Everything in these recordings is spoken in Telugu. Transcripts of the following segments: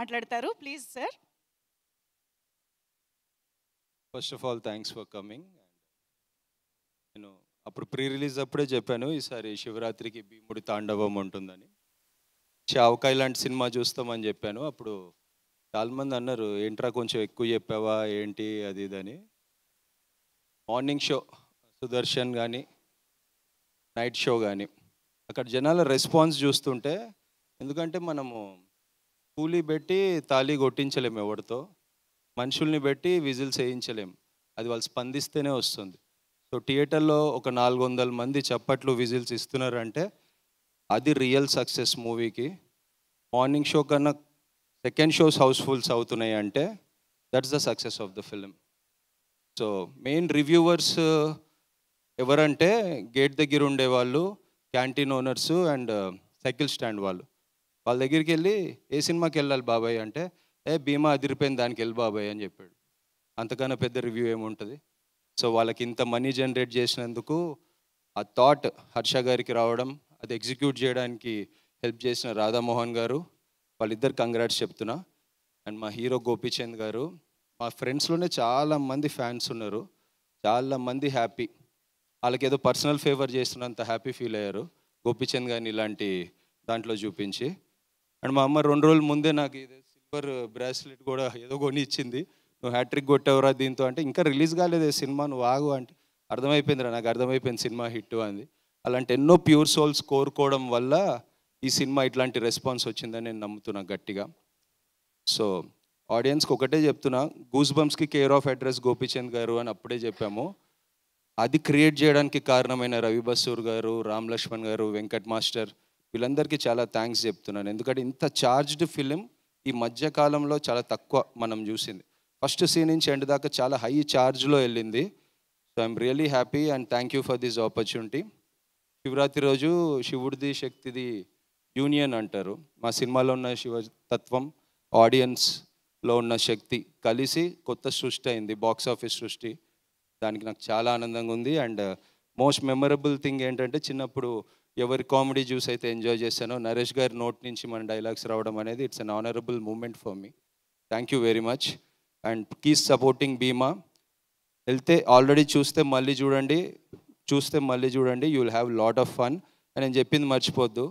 మాట్లాడతారు please sir first of all thanks for coming నేను అప్పుడు ప్రీ రిలీజ్ అప్పుడే చెప్పాను ఈసారి శివరాత్రికి భీముడి తాండవం ఉంటుందని చావకాయ లాంటి సినిమా చూస్తామని చెప్పాను అప్పుడు చాలామంది అన్నారు ఏంట్రా కొంచెం ఎక్కువ చెప్పావా ఏంటి అది ఇదని మార్నింగ్ షో సుదర్శన్ కానీ నైట్ షో కానీ అక్కడ జనాల రెస్పాన్స్ చూస్తుంటే ఎందుకంటే మనము కూలీ పెట్టి తాళీ కొట్టించలేము ఎవరితో మనుషుల్ని పెట్టి విజిల్స్ వేయించలేం అది వాళ్ళు స్పందిస్తేనే వస్తుంది సో థియేటర్లో ఒక నాలుగు వందల మంది చప్పట్లు విజిల్స్ ఇస్తున్నారంటే అది రియల్ సక్సెస్ మూవీకి మార్నింగ్ షో కన్నా సెకండ్ షోస్ హౌస్ఫుల్స్ అవుతున్నాయి అంటే that's the success of the film so main reviewers ఎవరంటే గేట్ దగ్గర ఉండేవాళ్ళు canteen owners and cycle stand వాళ్ళు వాళ్ళ దగ్గరికి వెళ్ళి ఏ సినిమాకి వెళ్ళాలి బాబాయ్ అంటే ఏ భీమా అదిరిపోయింది దానికి వెళ్ళి బాబాయ్ అని చెప్పాడు అంతకన్నా పెద్ద రివ్యూ ఏముంటుంది సో వాళ్ళకి ఇంత మనీ జనరేట్ చేసినందుకు ఆ థాట్ హర్ష గారికి రావడం అది ఎగ్జిక్యూట్ చేయడానికి హెల్ప్ చేసిన రాధామోహన్ గారు వాళ్ళిద్దరు కంగ్రాట్స్ చెప్తున్నా అండ్ మా హీరో గోపీచంద్ గారు మా ఫ్రెండ్స్లోనే చాలామంది ఫ్యాన్స్ ఉన్నారు చాలామంది హ్యాపీ వాళ్ళకి ఏదో పర్సనల్ ఫేవర్ చేస్తున్నంత హ్యాపీ ఫీల్ అయ్యారు గోపీచంద్ గారిని ఇలాంటి దాంట్లో చూపించి అండ్ మా అమ్మ రెండు రోజుల ముందే నాకు ఇది సిల్వర్ బ్రాస్లెట్ కూడా ఏదో కొని ఇచ్చింది నువ్వు హ్యాట్రిక్ కొట్టావురా దీంతో అంటే ఇంకా రిలీజ్ కాలేదు సినిమా నువ్వు ఆగు అంటే అర్థమైపోయిందిరా నాకు అర్థమైపోయింది సినిమా హిట్ అంది అలాంటి ఎన్నో ప్యూర్ సోల్స్ కోరుకోవడం వల్ల ఈ సినిమా ఇట్లాంటి రెస్పాన్స్ వచ్చిందని నేను నమ్ముతున్నా గట్టిగా సో ఆడియన్స్కి ఒకటే చెప్తున్నా గూస్ బంప్స్కి care of address Gopichand garu అని అప్పుడే చెప్పాము అది క్రియేట్ చేయడానికి కారణమైన రవి బసూర్ గారు రామ్ లక్ష్మణ్ గారు వెంకట్ మాస్టర్ వీళ్ళందరికీ చాలా థ్యాంక్స్ చెప్తున్నాను ఎందుకంటే ఇంత చార్జ్డ్ ఫిలిం ఈ మధ్యకాలంలో చాలా తక్కువ మనం చూసింది ఫస్ట్ సీన్ నుంచి ఎండ్ దాకా చాలా హై ఛార్జ్లో వెళ్ళింది so I'm really happy and thank you for this opportunity Shivaratri రోజు శివుడిది శక్తిది యూనియన్ అంటారు మా సినిమాలో ఉన్న శివ తత్వం ఆడియన్స్లో ఉన్న శక్తి కలిసి కొత్త సృష్టి అయింది బాక్స్ ఆఫీస్ సృష్టి దానికి నాకు చాలా ఆనందంగా ఉంది అండ్ మోస్ట్ మెమరబుల్ థింగ్ ఏంటంటే చిన్నప్పుడు ఎవరి కామెడీ జ్యూస్ అయితే ఎంజాయ్ చేశానో నరేష్ గారి నోట్ నుంచి మన డైలాగ్స్ రావడం అనేది it's an honourable moment for me thank you very much and keys supporting Bheema వెళ్తే ఆల్రెడీ చూస్తే మళ్ళీ చూడండి చూస్తే మళ్ళీ చూడండి you will have lot of fun అని నేను చెప్పింది మర్చిపోద్దు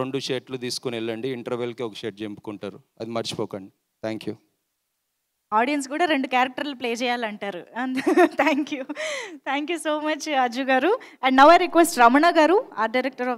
రెండు షర్ట్లు తీసుకుని వెళ్ళండి ఇంటర్వెల్కి ఒక షర్ట్ చెంపుకుంటారు అది మర్చిపోకండి థ్యాంక్ యూ ఆడియన్స్ కూడా రెండు క్యారెక్టర్లు ప్లే చేయాలంటారు and thank you thank you so much Aju గారు and now I request Ramana గారు ఆర్ట్ డైరెక్టర్ ఆఫ్